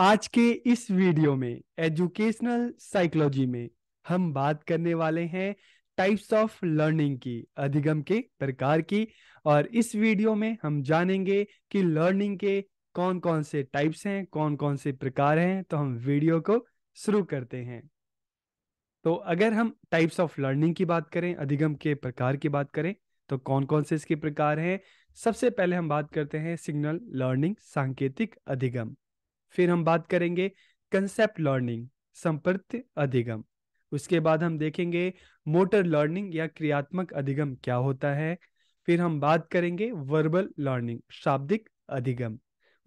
आज के इस वीडियो में एजुकेशनल साइकोलॉजी में हम बात करने वाले हैं टाइप्स ऑफ लर्निंग की अधिगम के प्रकार की और इस वीडियो में हम जानेंगे कि लर्निंग के कौन कौन से टाइप्स हैं कौन कौन से प्रकार हैं तो हम वीडियो को शुरू करते हैं तो अगर हम टाइप्स ऑफ लर्निंग की बात करें अधिगम के प्रकार की बात करें तो कौन कौन से इसके प्रकार हैं सबसे पहले हम बात करते हैं सिग्नल लर्निंग सांकेतिक अधिगम फिर हम बात करेंगे कंसेप्ट लर्निंग संपर्त अधिगम उसके बाद हम देखेंगे मोटर लर्निंग या क्रियात्मक अधिगम क्या होता है फिर हम बात करेंगे वर्बल लर्निंग शाब्दिक अधिगम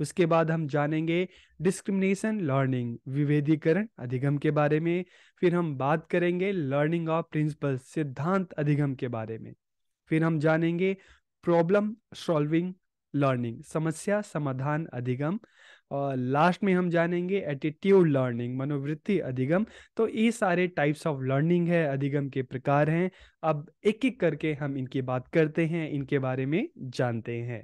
उसके बाद हम जानेंगे डिस्क्रिमिनेशन लर्निंग विभेदीकरण अधिगम के बारे में फिर हम बात करेंगे लर्निंग ऑफ प्रिंसिपल सिद्धांत अधिगम के बारे में फिर हम जानेंगे प्रॉब्लम सॉल्विंग लर्निंग समस्या समाधान अधिगम और लास्ट में हम जानेंगे एटीट्यूड लर्निंग मनोवृत्ति अधिगम तो ये सारे टाइप्स ऑफ लर्निंग है अधिगम के प्रकार हैं अब एक एक करके हम इनकी बात करते हैं इनके बारे में जानते हैं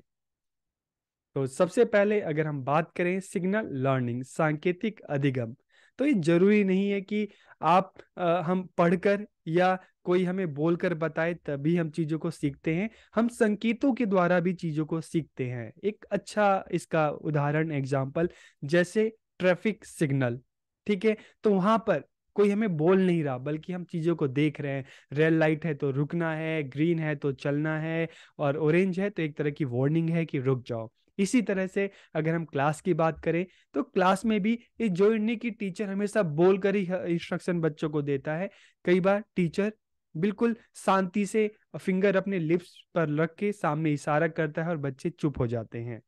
तो सबसे पहले अगर हम बात करें सिग्नल लर्निंग सांकेतिक अधिगम तो ये जरूरी नहीं है कि आप आ, हम पढ़कर या कोई हमें बोलकर बताए तभी हम चीजों को सीखते हैं हम संकेतों के द्वारा भी चीजों को सीखते हैं एक अच्छा इसका उदाहरण एग्जाम्पल जैसे ट्रैफिक सिग्नल ठीक है तो वहां पर कोई हमें बोल नहीं रहा बल्कि हम चीजों को देख रहे हैं रेड लाइट है तो रुकना है ग्रीन है तो चलना है और ऑरेंज है तो एक तरह की वार्निंग है कि रुक जाओ इसी तरह से अगर हम क्लास की बात करें तो क्लास में भी ये जोड़ने की टीचर हमेशा बोल कर ही इंस्ट्रक्शन बच्चों को देता है कई बार टीचर बिल्कुल शांति से फिंगर अपने लिप्स पर रख के सामने इशारा करता है और बच्चे चुप हो जाते हैं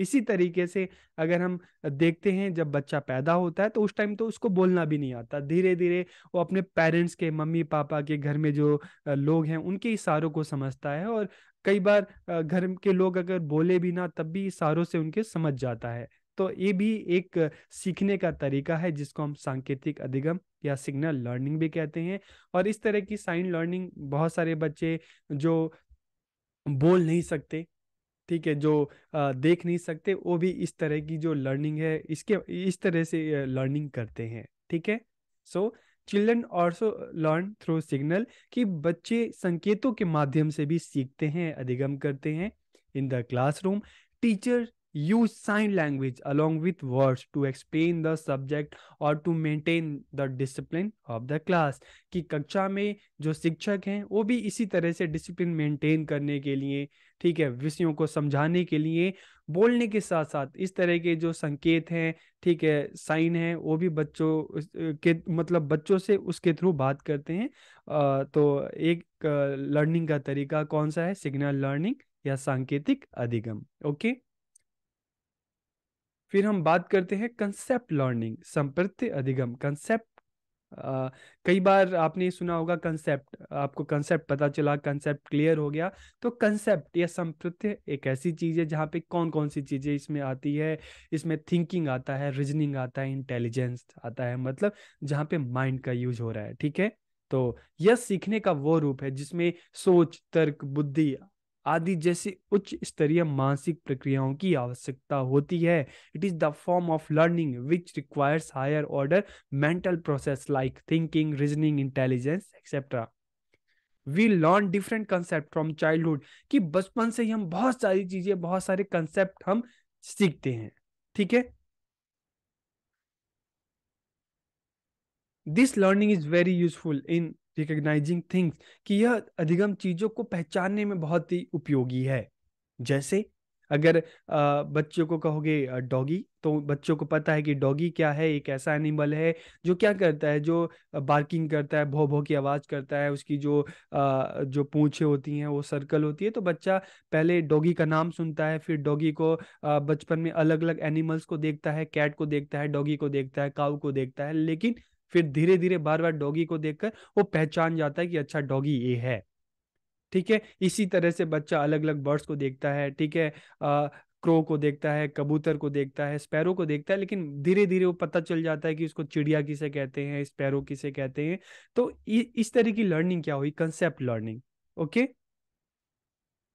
इसी तरीके से अगर हम देखते हैं जब बच्चा पैदा होता है तो उस टाइम तो उसको बोलना भी नहीं आता धीरे धीरे वो अपने पेरेंट्स के मम्मी पापा के घर में जो लोग हैं उनके इशारों को समझता है और कई बार घर के लोग अगर बोले भी ना तब भी इशारों से उनके समझ जाता है तो ये भी एक सीखने का तरीका है जिसको हम सांकेतिक अधिगम या सिग्नल लर्निंग भी कहते हैं और इस तरह की साइन लर्निंग बहुत सारे बच्चे जो बोल नहीं सकते ठीक है जो देख नहीं सकते वो भी इस तरह की जो लर्निंग है इसके इस तरह से लर्निंग करते हैं ठीक है so children also learn through signal कि बच्चे संकेतों के माध्यम से भी सीखते हैं अधिगम करते हैं in the classroom teacher use sign language along with words to explain the subject और to maintain the discipline of the class कि कक्षा में जो शिक्षक हैं वो भी इसी तरह से डिसिप्लिन मेंटेन करने के लिए ठीक है विषयों को समझाने के लिए बोलने के साथ साथ इस तरह के जो संकेत हैं ठीक है साइन है वो भी बच्चों के मतलब बच्चों से उसके थ्रू बात करते हैं तो एक लर्निंग का तरीका कौन सा है सिग्नल लर्निंग या सांकेतिक अधिगम ओके फिर हम बात करते हैं कंसेप्ट लर्निंग संप्रत्य अधिगम कंसेप्ट कई बार आपने सुना होगा कंसेप्ट आपको कंसेप्ट पता चला कंसेप्ट क्लियर हो गया तो कंसेप्ट या संप्रत्य एक ऐसी चीज है जहाँ पे कौन कौन सी चीजें इसमें आती है इसमें थिंकिंग आता है रीजनिंग आता है इंटेलिजेंस आता है मतलब जहाँ पे माइंड का यूज हो रहा है ठीक है तो यह सीखने का वो रूप है जिसमें सोच तर्क बुद्धि आदि जैसी उच्च स्तरीय मानसिक प्रक्रियाओं की आवश्यकता होती है it is the form of learning which requires higher order mental process like thinking reasoning intelligence etcetera we learn different concept from childhood कि बचपन से ही हम बहुत सारी चीजें बहुत सारे कंसेप्ट हम सीखते हैं ठीक है this learning is very useful in recognising things कि यह अधिगम चीजों को पहचानने में बहुत ही उपयोगी है जैसे अगर बच्चों को कहोगे डॉगी तो बच्चों को पता है कि डॉगी क्या है एक ऐसा एनिमल है जो क्या करता है जो बार्किंग करता है भो भो की आवाज़ करता है उसकी जो जो पूछे होती हैं वो सर्कल होती है तो बच्चा पहले डॉगी का नाम सुनता है फिर डॉगी को बचपन में अलग अलग एनिमल्स को देखता है कैट को देखता है डॉगी को देखता है काउ को देखता है लेकिन फिर धीरे धीरे बार बार डॉगी को देखकर वो पहचान जाता है कि अच्छा डॉगी ये है ठीक है इसी तरह से बच्चा अलग अलग बर्ड्स को देखता है ठीक है आ, क्रो को देखता है कबूतर को देखता है स्पैरो को देखता है लेकिन धीरे धीरे वो पता चल जाता है कि उसको चिड़िया किसे कहते हैं स्पैरो किसे कहते हैं तो इस तरह की लर्निंग क्या हुई concept learning okay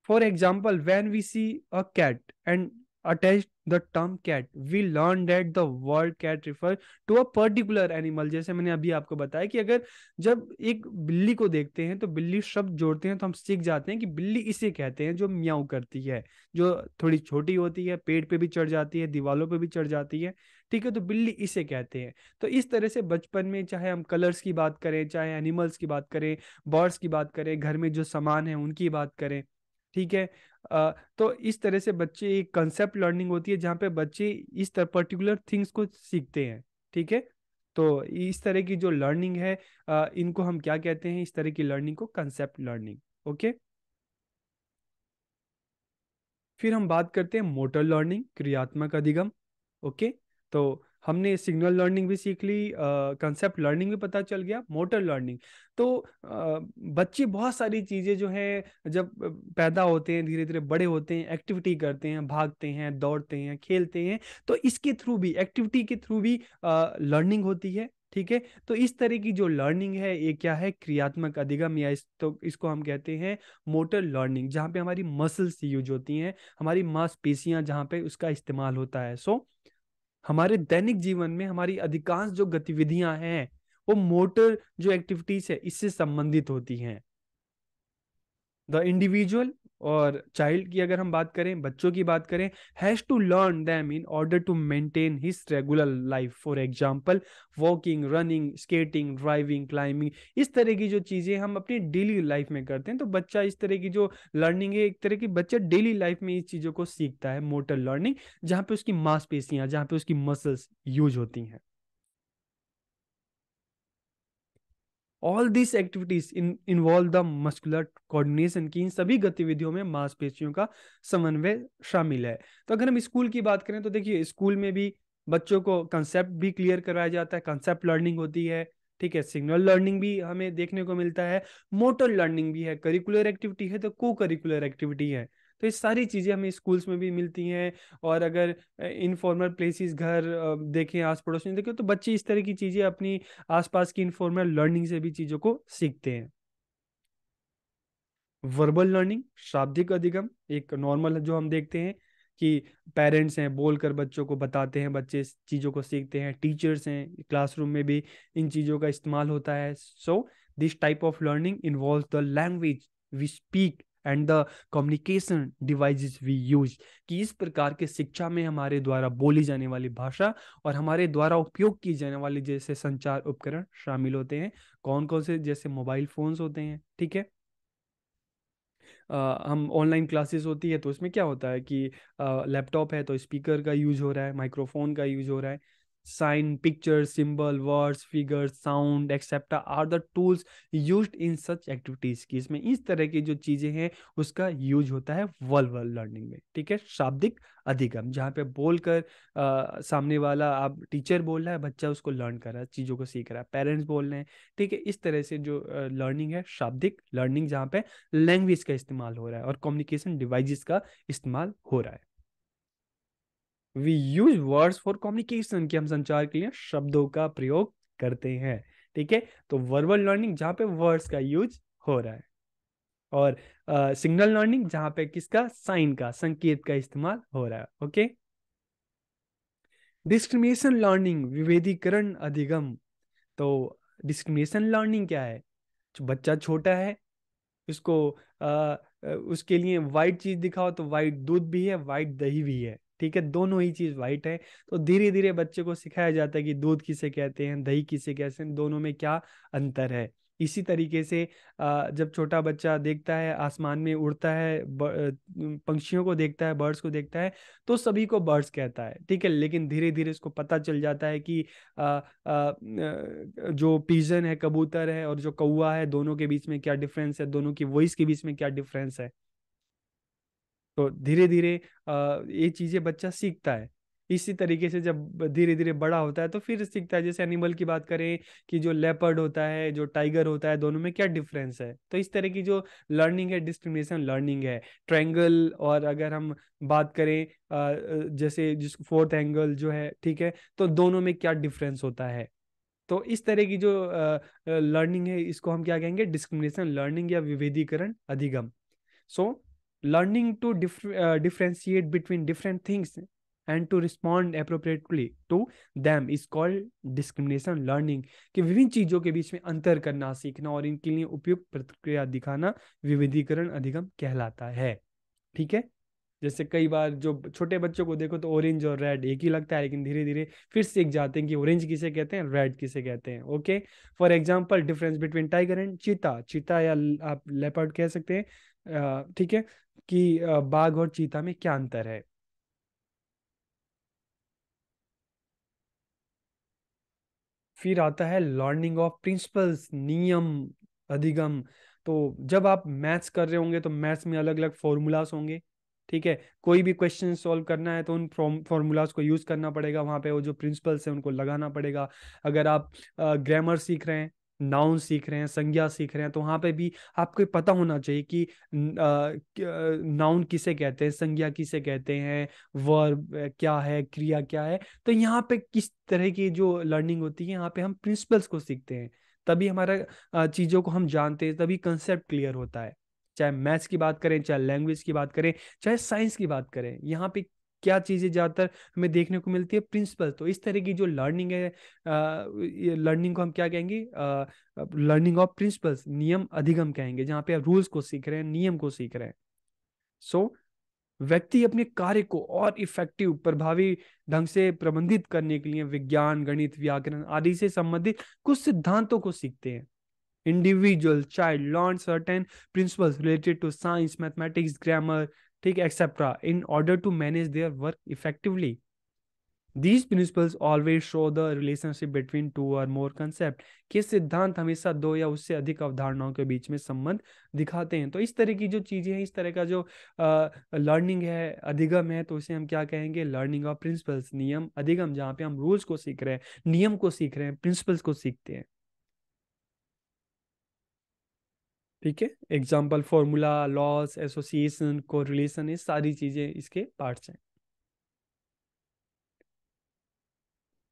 for example when we see a cat and attach the term cat we learn that the word cat refer to a particular animal जैसे मैंने अभी आपको बताया कि अगर जब एक बिल्ली को देखते हैं तो बिल्ली शब्द जोड़ते हैं तो हम सीख जाते हैं कि बिल्ली इसे कहते हैं जो म्याऊ करती है जो थोड़ी छोटी होती है पेड़ पे भी चढ़ जाती है दीवालों पे भी चढ़ जाती है ठीक है तो बिल्ली इसे कहते हैं तो इस तरह से बचपन में चाहे हम कलर्स की बात करें चाहे एनिमल्स की बात करें बर्ड्स की बात करें घर में जो सामान है उनकी बात करें ठीक है तो इस तरह से बच्चे एक कंसेप्ट लर्निंग होती है जहाँ पे बच्चे इस तरह पर्टिकुलर थिंग्स को सीखते हैं ठीक है तो इस तरह की जो लर्निंग है इनको हम क्या कहते हैं इस तरह की लर्निंग को कंसेप्ट लर्निंग ओके फिर हम बात करते हैं मोटर लर्निंग क्रियात्मक अधिगम ओके तो हमने सिग्नल लर्निंग भी सीख ली कंसेप्ट लर्निंग भी पता चल गया मोटर लर्निंग तो बच्चे बहुत सारी चीज़ें जो है जब पैदा होते हैं धीरे धीरे बड़े होते हैं एक्टिविटी करते हैं भागते हैं दौड़ते हैं खेलते हैं तो इसके थ्रू भी एक्टिविटी के थ्रू भी लर्निंग होती है ठीक है तो इस तरह की जो लर्निंग है ये क्या है क्रियात्मक अधिगम या इस तो इसको हम कहते हैं मोटर लर्निंग जहाँ पे हमारी मसल्स यूज होती हैं हमारी मांसपेशियां जहाँ पे उसका इस्तेमाल होता है सो so, हमारे दैनिक जीवन में हमारी अधिकांश जो गतिविधियां हैं वो मोटर जो एक्टिविटीज है इससे संबंधित होती हैं द इंडिविजुअल और चाइल्ड की अगर हम बात करें बच्चों की बात करें has to learn them in order to maintain his regular life for example walking running skating driving climbing इस तरह की जो चीज़ें हम अपनी डेली लाइफ में करते हैं तो बच्चा इस तरह की जो लर्निंग है एक तरह की बच्चा डेली लाइफ में इस चीज़ों को सीखता है मोटर लर्निंग जहां पे उसकी मांसपेशियां जहां पे उसकी मसल्स यूज होती हैं all this activities in involve the muscular coordination की इन सभी गतिविधियों में मांसपेशियों का समन्वय शामिल है तो अगर हम स्कूल की बात करें तो देखिए स्कूल में भी बच्चों को कंसेप्ट भी क्लियर करवाया जाता है कंसेप्ट लर्निंग होती है ठीक है सिग्नल लर्निंग भी हमें देखने को मिलता है मोटर लर्निंग भी है करिकुलर एक्टिविटी है तो को करिकुलर एक्टिविटी है तो ये सारी चीज़ें हमें स्कूल्स में भी मिलती हैं और अगर इनफॉर्मल प्लेसेस घर देखें आस पड़ोस में देखें तो बच्चे इस तरह की चीज़ें अपनी आसपास की इनफॉर्मल लर्निंग से भी चीज़ों को सीखते हैं वर्बल लर्निंग शाब्दिक अधिगम एक नॉर्मल जो हम देखते हैं कि पेरेंट्स हैं बोलकर बच्चों को बताते हैं बच्चे चीज़ों को सीखते हैं टीचर्स हैं क्लासरूम में भी इन चीज़ों का इस्तेमाल होता है so this type of learning involve the language we speak and the communication devices we use कि इस प्रकार के शिक्षा में हमारे द्वारा बोली जाने वाली भाषा और हमारे द्वारा उपयोग किए जाने वाले जैसे संचार उपकरण शामिल होते हैं कौन कौन से जैसे मोबाइल फोन्स होते हैं ठीक है Uh, हम ऑनलाइन क्लासेस होती है तो उसमें क्या होता है कि लैपटॉप uh, है तो स्पीकर का यूज हो रहा है माइक्रोफोन का यूज हो रहा है sign, pictures, symbol, words, figures, sound, etc. are the tools used in such activities कि इसमें इस तरह की जो चीजें हैं उसका यूज होता है वर्बल लर्निंग में ठीक है शाब्दिक अधिगम जहाँ पे बोलकर सामने वाला आप टीचर बोल रहा है बच्चा उसको लर्न कर रहा है चीज़ों को सीख रहा है पेरेंट्स बोल रहे हैं ठीक है इस तरह से जो लर्निंग है शाब्दिक लर्निंग जहाँ पे लैंग्वेज का इस्तेमाल हो रहा है और कम्युनिकेशन डिवाइजेस का इस्तेमाल हो रहा है we use words for communication की हम संचार के लिए शब्दों का प्रयोग करते हैं ठीक है तो वर्बल लर्निंग जहां पे वर्ड्स का यूज हो रहा है और सिग्नल uh, लर्निंग जहां पे किसका साइन का संकेत का इस्तेमाल हो रहा है ओके डिस्क्रिमिनेशन लर्निंग विभेदीकरण अधिगम तो डिस्क्रिमिनेशन लर्निंग क्या है जो बच्चा छोटा है उसको आ, उसके लिए वाइट चीज दिखाओ तो वाइट दूध भी है वाइट दही भी है ठीक है दोनों ही चीज वाइट है तो धीरे धीरे बच्चे को सिखाया जाता है कि दूध किसे कहते हैं दही किसे कहते हैं दोनों में क्या अंतर है इसी तरीके से जब छोटा बच्चा देखता है आसमान में उड़ता है पंक्षियों को देखता है बर्ड्स को देखता है तो सभी को बर्ड्स कहता है ठीक है लेकिन धीरे धीरे उसको पता चल जाता है कि आ, आ, जो पीजन है कबूतर है और जो कौआ है दोनों के बीच में क्या डिफरेंस है दोनों की वॉइस के बीच में क्या डिफरेंस है तो धीरे धीरे ये चीजें बच्चा सीखता है इसी तरीके से जब धीरे धीरे बड़ा होता है तो फिर सीखता है जैसे एनिमल की बात करें कि जो लेपर्ड होता है जो टाइगर होता है दोनों में क्या डिफरेंस है तो इस तरह की जो लर्निंग है डिस्क्रिमिनेशन लर्निंग है ट्रैंगल और अगर हम बात करें जैसे जिस फोर्थ एंगल जो है ठीक है तो दोनों में क्या डिफरेंस होता है तो इस तरह की जो लर्निंग है इसको हम क्या कहेंगे डिस्क्रिमिनेशन लर्निंग या विभेदीकरण अधिगम so so, learning to differentiate between different things and to respond appropriately to them is called discrimination learning कि विभिन्न चीज़ों के बीच में अंतर करना सीखना और इनके लिए उपयुक्त प्रतिक्रिया दिखाना विविधीकरण अधिगम कहलाता है ठीक है जैसे कई बार जो छोटे बच्चों को देखो तो ऑरेंज और रेड एक ही लगता है लेकिन धीरे धीरे फिर सीख जाते हैं कि ऑरेंज किसे कहते हैं रेड किसे कहते हैं okay for example difference between tiger and cheetah cheetah या आप लेपर्ड कह सकते हैं ठीक है कि बाघ और चीता में क्या अंतर है फिर आता है लर्निंग ऑफ प्रिंसिपल्स नियम अधिगम तो जब आप मैथ्स कर रहे होंगे तो मैथ्स में अलग अलग फॉर्मूलाज होंगे ठीक है कोई भी क्वेश्चन सॉल्व करना है तो उन फॉर्मूलाज को यूज करना पड़ेगा वहां पे वो जो प्रिंसिपल्स हैं उनको लगाना पड़ेगा अगर आप ग्रामर सीख रहे हैं नाउन सीख रहे हैं संज्ञा सीख रहे हैं तो वहाँ पे भी आपको पता होना चाहिए कि नाउन किसे कहते हैं संज्ञा किसे कहते हैं वर्ब क्या है क्रिया क्या है तो यहाँ पे किस तरह की जो लर्निंग होती है यहाँ पे हम प्रिंसिपल्स को सीखते हैं तभी हमारा चीज़ों को हम जानते हैं तभी कंसेप्ट क्लियर होता है चाहे मैथ्स की बात करें चाहे लैंग्वेज की बात करें चाहे साइंस की बात करें यहाँ पे क्या चीज़ें ज़्यादातर हमें देखने को मिलती है प्रिंसिपल तो इस तरह की जो लर्निंग है लर्निंग को हम क्या कहेंगे लर्निंग ऑफ प्रिंसिपल्स नियम अधिगम कहेंगे जहाँ पे आप रूल्स को सीख रहे हैं नियम को सीख रहे हैं सो so, व्यक्ति अपने कार्य को और इफेक्टिव प्रभावी ढंग से प्रबंधित करने के लिए विज्ञान गणित व्याकरण आदि से संबंधित कुछ सिद्धांतों को सीखते हैं individual child learns certain principles related to science mathematics grammar ठीक है in order to manage their work effectively these principles always show the relationship between two और मोर कंसेप्ट के सिद्धांत हमेशा दो या उससे अधिक अवधारणाओं के बीच में संबंध दिखाते हैं तो इस तरह की जो चीजें हैं इस तरह का जो लर्निंग है अधिगम है तो उसे हम क्या कहेंगे लर्निंग ऑफ प्रिंसिपल्स नियम अधिगम जहाँ पे हम रूल्स को सीख रहे हैं नियम को सीख रहे हैं प्रिंसिपल्स को सीखते हैं ठीक है example formula laws association correlation ये सारी चीजें इसके पार्ट्स हैं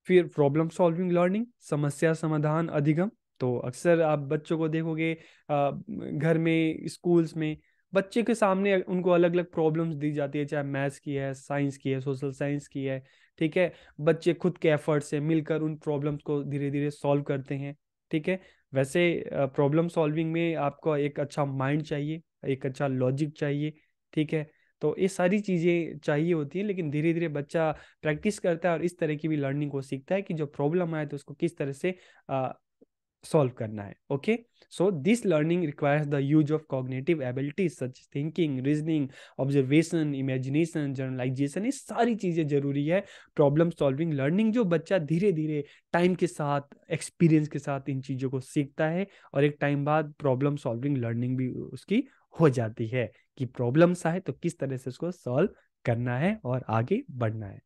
फिर प्रॉब्लम सॉल्विंग लर्निंग समस्या समाधान अधिगम तो अक्सर आप बच्चों को देखोगे घर में स्कूल्स में बच्चे के सामने उनको अलग अलग प्रॉब्लम्स दी जाती है चाहे मैथ्स की है साइंस की है सोशल साइंस की है ठीक है बच्चे खुद के एफर्ट से मिलकर उन प्रॉब्लम्स को धीरे धीरे सॉल्व करते हैं ठीक है वैसे प्रॉब्लम सॉल्विंग में आपको एक अच्छा माइंड चाहिए एक अच्छा लॉजिक चाहिए ठीक है तो ये सारी चीज़ें चाहिए होती हैं लेकिन धीरे धीरे बच्चा प्रैक्टिस करता है और इस तरह की भी लर्निंग को सीखता है कि जो प्रॉब्लम आए तो उसको किस तरह से सॉल्व करना है okay so this learning requires the use of cognitive abilities such thinking reasoning observation imagination generalisation ये सारी चीजें जरूरी है प्रॉब्लम सॉल्विंग लर्निंग जो बच्चा धीरे धीरे टाइम के साथ एक्सपीरियंस के साथ इन चीजों को सीखता है और एक टाइम बाद प्रॉब्लम सॉल्विंग लर्निंग भी उसकी हो जाती है कि प्रॉब्लम्स आए तो किस तरह से उसको सॉल्व करना है और आगे बढ़ना है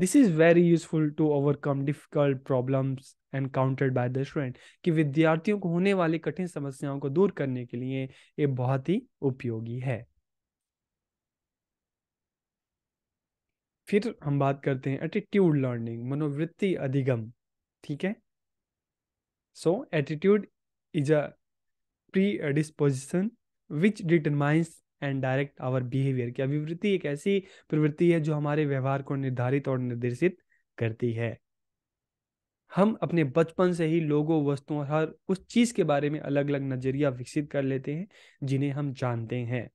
this is very useful to overcome difficult problems encountered by the student कि विद्यार्थियों को होने वाली कठिन समस्याओं को दूर करने के लिए ये बहुत ही उपयोगी है फिर हम बात करते हैं एटीट्यूड लर्निंग मनोवृत्ति अधिगम ठीक है so attitude is a predisposition which determines and direct our behaviour की अभिवृत्ति एक ऐसी प्रवृत्ति है जो हमारे व्यवहार को निर्धारित और निर्देशित करती है हम अपने बचपन से ही लोगों वस्तुओं हर उस चीज के बारे में अलग अलग नजरिया विकसित कर लेते हैं जिन्हें हम जानते हैं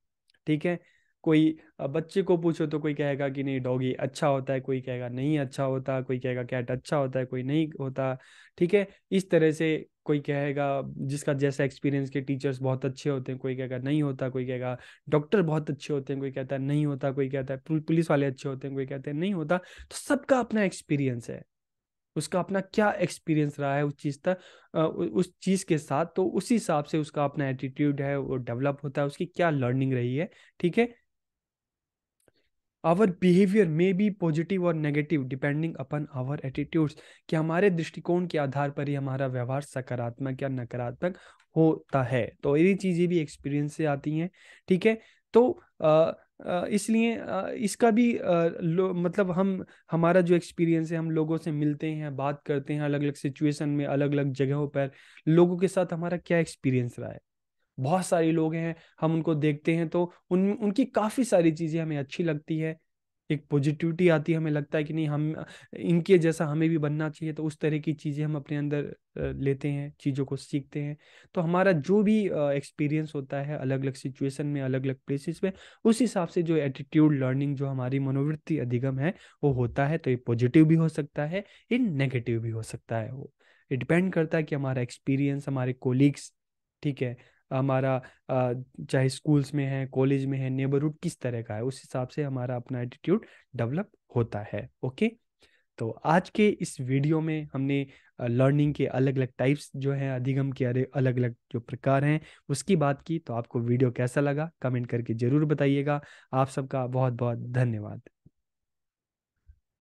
ठीक है कोई बच्चे को पूछो तो कोई कहेगा कि नहीं डॉगी अच्छा होता है कोई कहेगा नहीं अच्छा होता कोई कहेगा कैट अच्छा होता है कोई नहीं होता ठीक है इस तरह से कोई कहेगा जिसका जैसा एक्सपीरियंस के टीचर्स बहुत अच्छे होते हैं कोई कहेगा नहीं होता कोई कहेगा डॉक्टर बहुत अच्छे होते हैं कोई कहता है नहीं होता कोई कहता है पुलिस वाले अच्छे होते हैं कोई कहते हैं नहीं होता तो सबका अपना एक्सपीरियंस है उसका अपना क्या एक्सपीरियंस रहा है उस चीज़ तक उस चीज़ के साथ तो उसी हिसाब से उसका अपना एटीट्यूड है वो डेवलप होता है उसकी क्या लर्निंग रही है ठीक है our behaviour may be positive और negative depending upon our attitudes कि हमारे दृष्टिकोण के आधार पर ही हमारा व्यवहार सकारात्मक या नकारात्मक होता है तो यही चीज़ें भी एक्सपीरियंस से आती हैं ठीक है तो आ, इसलिए इसका भी मतलब हम हमारा जो एक्सपीरियंस है हम लोगों से मिलते हैं बात करते हैं अलग अलग सिचुएशन में अलग अलग जगहों पर लोगों के साथ हमारा क्या एक्सपीरियंस रहा है बहुत सारे लोग हैं हम उनको देखते हैं तो उन उनकी काफ़ी सारी चीज़ें हमें अच्छी लगती है एक पॉजिटिविटी आती है हमें लगता है कि नहीं हम इनके जैसा हमें भी बनना चाहिए तो उस तरह की चीज़ें हम अपने अंदर लेते हैं चीज़ों को सीखते हैं तो हमारा जो भी एक्सपीरियंस होता है अलग अलग सिचुएशन में अलग अलग प्लेसेस में उस हिसाब से जो एटीट्यूड लर्निंग जो हमारी मनोवृत्ति अधिगम है वो होता है तो ये पॉजिटिव भी हो सकता है ये नेगेटिव भी हो सकता है वो डिपेंड करता है कि हमारा एक्सपीरियंस हमारे कोलिग्स ठीक है हमारा चाहे स्कूल्स में है कॉलेज में है नेबरहुड किस तरह का है उस हिसाब से हमारा अपना एटीट्यूड डेवलप होता है ओके तो आज के इस वीडियो में हमने लर्निंग के अलग अलग टाइप्स जो हैं अधिगम के अरे अलग अलग जो प्रकार हैं उसकी बात की तो आपको वीडियो कैसा लगा कमेंट करके ज़रूर बताइएगा आप सबका बहुत बहुत धन्यवाद